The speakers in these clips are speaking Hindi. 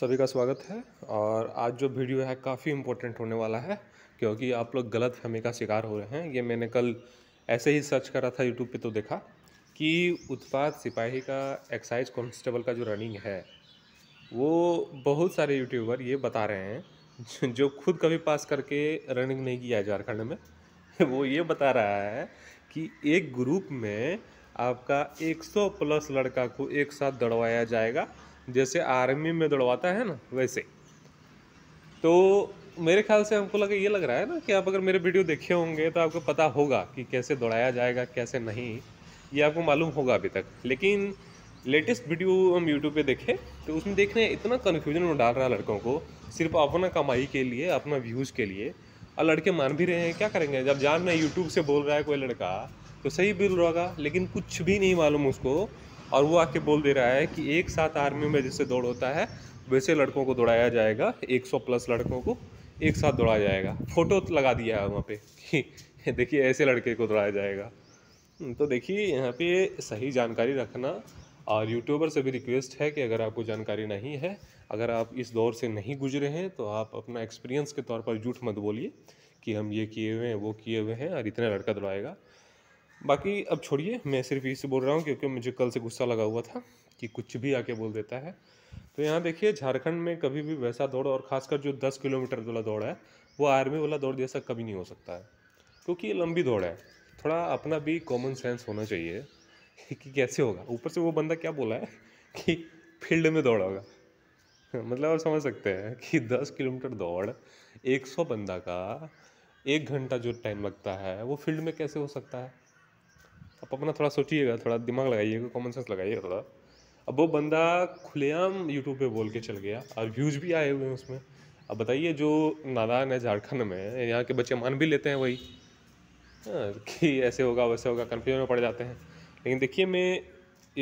सभी का स्वागत है और आज जो वीडियो है काफ़ी इम्पोर्टेंट होने वाला है क्योंकि आप लोग गलत फहमी का शिकार हो रहे हैं ये मैंने कल ऐसे ही सर्च करा था यूट्यूब पे तो देखा कि उत्पाद सिपाही का एक्साइज कॉन्स्टेबल का जो रनिंग है वो बहुत सारे यूट्यूबर ये बता रहे हैं जो खुद कभी पास करके रनिंग नहीं किया है झारखंड में वो ये बता रहा है कि एक ग्रुप में आपका 100 प्लस लड़का को एक साथ दौड़वाया जाएगा जैसे आर्मी में दौड़वाता है ना वैसे तो मेरे ख्याल से हमको लगे ये लग रहा है ना कि आप अगर मेरे वीडियो देखे होंगे तो आपको पता होगा कि कैसे दौड़ाया जाएगा कैसे नहीं ये आपको मालूम होगा अभी तक लेकिन लेटेस्ट वीडियो हम यूट्यूब पे देखे तो उसमें देखने इतना कन्फ्यूजन में डाल रहा है लड़कों को सिर्फ अपना कमाई के लिए अपना व्यूज़ के लिए और लड़के मान भी रहे हैं क्या करेंगे जब जान रहे यूट्यूब से बोल रहा है कोई लड़का तो सही बिल होगा लेकिन कुछ भी नहीं मालूम उसको और वो आके बोल दे रहा है कि एक साथ आर्मी में जैसे दौड़ होता है वैसे लड़कों को दौड़ाया जाएगा 100 प्लस लड़कों को एक साथ दौड़ाया जाएगा फ़ोटो तो लगा दिया है वहाँ पे कि देखिए ऐसे लड़के को दौड़ाया जाएगा हम्म, तो देखिए यहाँ पे सही जानकारी रखना और यूट्यूबर से भी रिक्वेस्ट है कि अगर आपको जानकारी नहीं है अगर आप इस दौर से नहीं गुजरे हैं तो आप अपना एक्सपीरियंस के तौर पर झूठ मत बोलिए कि हम ये किए हुए हैं वो किए हुए हैं और इतना लड़का दौड़ाएगा बाकी अब छोड़िए मैं सिर्फ इससे बोल रहा हूँ क्योंकि मुझे कल से गुस्सा लगा हुआ था कि कुछ भी आके बोल देता है तो यहाँ देखिए झारखंड में कभी भी वैसा दौड़ और ख़ासकर जो दस किलोमीटर वाला दौड़ है वो आर्मी वाला दौड़ जैसा कभी नहीं हो सकता है क्योंकि ये लंबी दौड़ है थोड़ा अपना भी कॉमन सेंस होना चाहिए कि कैसे होगा ऊपर से वो बंदा क्या बोला है कि फील्ड में दौड़ा होगा मतलब आप समझ सकते हैं कि दस किलोमीटर दौड़ एक सौ बंदा का एक घंटा जो टाइम लगता है वो फील्ड में कैसे हो सकता है आप अपना थोड़ा सोचिएगा थोड़ा दिमाग लगाइएगा कॉमन सेंस लगाइएगा थोड़ा अब वो बंदा खुलेआम यूट्यूब पे बोल के चल गया और व्यूज़ भी आए हुए हैं उसमें अब बताइए जो नादान है झारखंड में यहाँ के बच्चे मान भी लेते हैं वही हाँ, कि ऐसे होगा वैसे होगा कन्फ्यूजन में पड़ जाते हैं लेकिन देखिए मैं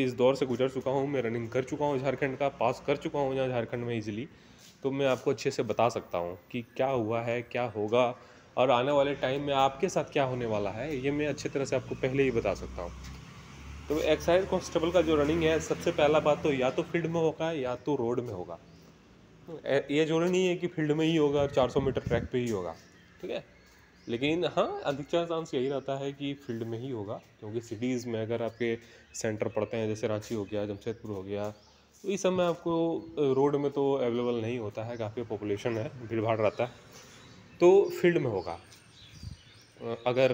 इस दौर से गुजर चुका हूँ मैं रनिंग कर चुका हूँ झारखंड का पास कर चुका हूँ यहाँ झारखंड में इजीली तो मैं आपको अच्छे से बता सकता हूँ कि क्या हुआ है क्या होगा और आने वाले टाइम में आपके साथ क्या होने वाला है ये मैं अच्छी तरह से आपको पहले ही बता सकता हूँ तो एक्साइज कॉन्स्टेबल का जो रनिंग है सबसे पहला बात तो या तो फील्ड में होगा या तो रोड में होगा तो ये जरूरी नहीं है कि फील्ड में ही होगा और 400 मीटर ट्रैक पे ही होगा ठीक है लेकिन हाँ अधिकतर चांस यही रहता है कि फील्ड में ही होगा क्योंकि सिटीज़ में अगर आपके सेंटर पड़ते हैं जैसे रांची हो गया जमशेदपुर हो गया तो इस समय आपको रोड में तो अवेलेबल नहीं होता है काफ़ी पॉपुलेशन है भीड़ रहता है तो फील्ड में होगा अगर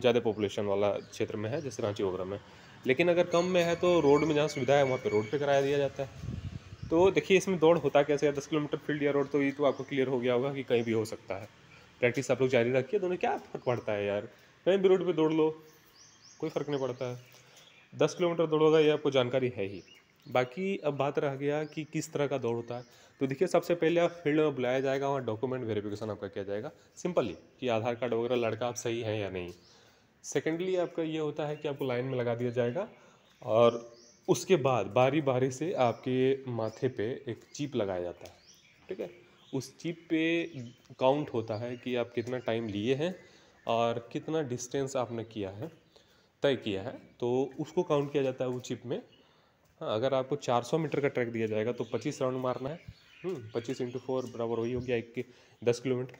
ज़्यादा पॉपुलेशन वाला क्षेत्र में है जैसे रांची वगैरह में लेकिन अगर कम में है तो रोड में जहाँ सुविधा है वहाँ पर रोड पर कराया दिया जाता है तो देखिए इसमें दौड़ होता कैसे है दस किलोमीटर फील्ड या रोड तो ये तो आपको क्लियर हो गया होगा कि कहीं भी हो सकता है प्रैक्टिस आप लोग जारी रखिए दोनों क्या फ़र्क पड़ता है यार कहीं भी रोड पर दौड़ लो कोई फ़र्क नहीं पड़ता है दस किलोमीटर दौड़ोगा ये आपको जानकारी है ही बाकी अब बात रह गया कि किस तरह का दौड़ होता है तो देखिए सबसे पहले आप फील्ड में बुलाया जाएगा वहाँ डॉक्यूमेंट वेरिफिकेशन आपका किया जाएगा सिंपली कि आधार कार्ड वगैरह लड़का आप सही है या नहीं सेकेंडली आपका ये होता है कि आपको लाइन में लगा दिया जाएगा और उसके बाद बारी बारी से आपके माथे पे एक चिप लगाया जाता है ठीक है उस चिप पे काउंट होता है कि आप कितना टाइम लिए हैं और कितना डिस्टेंस आपने किया है तय किया है तो उसको काउंट किया जाता है वो चिप में हाँ अगर आपको 400 मीटर का ट्रैक दिया जाएगा तो 25 राउंड मारना है हम्म, पच्चीस इंटू फोर बराबर वही हो गया एक दस किलोमीटर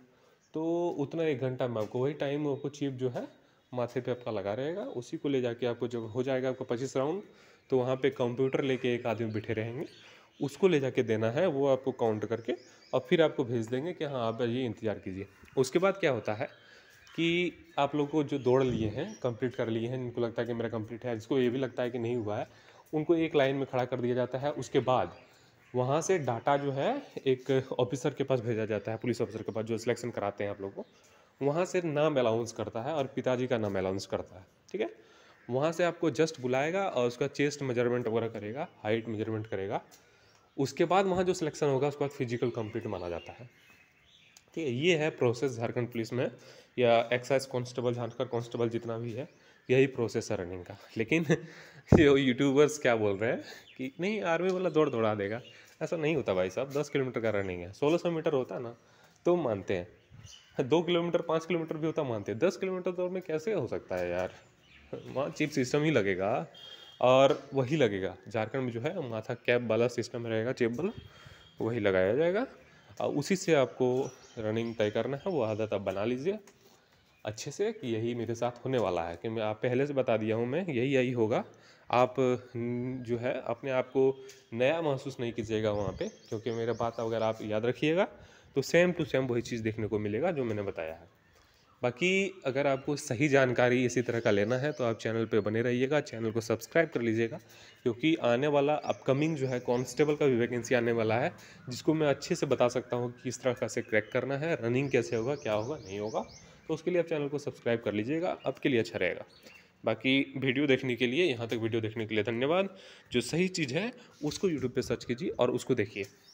तो उतना एक घंटा में आपको वही टाइम आपको चीप जो है माथे पे आपका लगा रहेगा उसी को ले जाके आपको जब हो जाएगा आपको पच्चीस राउंड तो वहाँ पे कंप्यूटर लेके एक आदमी बैठे रहेंगे उसको ले जाके देना है वो आपको काउंट करके और फिर आपको भेज देंगे कि हाँ आप ये इंतज़ार कीजिए उसके बाद क्या होता है कि आप लोग को जो दौड़ लिए हैं कंप्लीट कर लिए हैं जिनको लगता है कि मेरा कंप्लीट है जिसको ये भी लगता है कि नहीं हुआ है उनको एक लाइन में खड़ा कर दिया जाता है उसके बाद वहाँ से डाटा जो है एक ऑफिसर के पास भेजा जाता है पुलिस ऑफिसर के पास जो सिलेक्शन कराते हैं आप लोग को वहाँ से नाम अलाउंस करता है और पिताजी का नाम अलाउंस करता है ठीक है वहाँ से आपको जस्ट बुलाएगा और उसका चेस्ट मेजरमेंट वगैरह करेगा हाइट मेजरमेंट करेगा उसके बाद वहाँ जो सिलेक्शन होगा उसके बाद फिजिकल कंप्लीट माना जाता है ठीक है ये है प्रोसेस झारखंड पुलिस में या एक्साइज कांस्टेबल झारखंड कांस्टेबल जितना भी है यही प्रोसेस है रनिंग का लेकिन ये यूट्यूबर्स क्या बोल रहे हैं कि नहीं आर्मी वाला दौड़ दौड़ा देगा ऐसा नहीं होता भाई साहब दस किलोमीटर का रनिंग है सोलह सौ मीटर होता ना तो मानते हैं दो किलोमीटर पाँच किलोमीटर भी होता मानते हैं दस किलोमीटर दौड़ में कैसे हो सकता है यार वहाँ चीप सिस्टम ही लगेगा और वही लगेगा झारखंड में जो है माथा कैप वाला सिस्टम रहेगा चेप वाला वही लगाया जाएगा और उसी से आपको रनिंग तय करना है वो आदत आप बना लीजिए अच्छे से कि यही मेरे साथ होने वाला है कि मैं आप पहले से बता दिया हूँ मैं यही यही होगा आप जो है अपने आप को नया महसूस नहीं कीजिएगा वहाँ पे क्योंकि मेरा बात अगर आप याद रखिएगा तो सेम टू सेम वही चीज़ देखने को मिलेगा जो मैंने बताया है बाकी अगर आपको सही जानकारी इसी तरह का लेना है तो आप चैनल पर बने रहिएगा चैनल को सब्सक्राइब कर लीजिएगा क्योंकि आने वाला अपकमिंग जो है कॉन्स्टेबल का भी वैकेंसी आने वाला है जिसको मैं अच्छे से बता सकता हूँ कि किस तरह का से क्रैक करना है रनिंग कैसे होगा क्या होगा नहीं होगा तो उसके लिए आप चैनल को सब्सक्राइब कर लीजिएगा आपके लिए अच्छा रहेगा बाकी वीडियो देखने के लिए यहाँ तक वीडियो देखने के लिए धन्यवाद जो सही चीज़ है उसको यूट्यूब पर सर्च कीजिए और उसको देखिए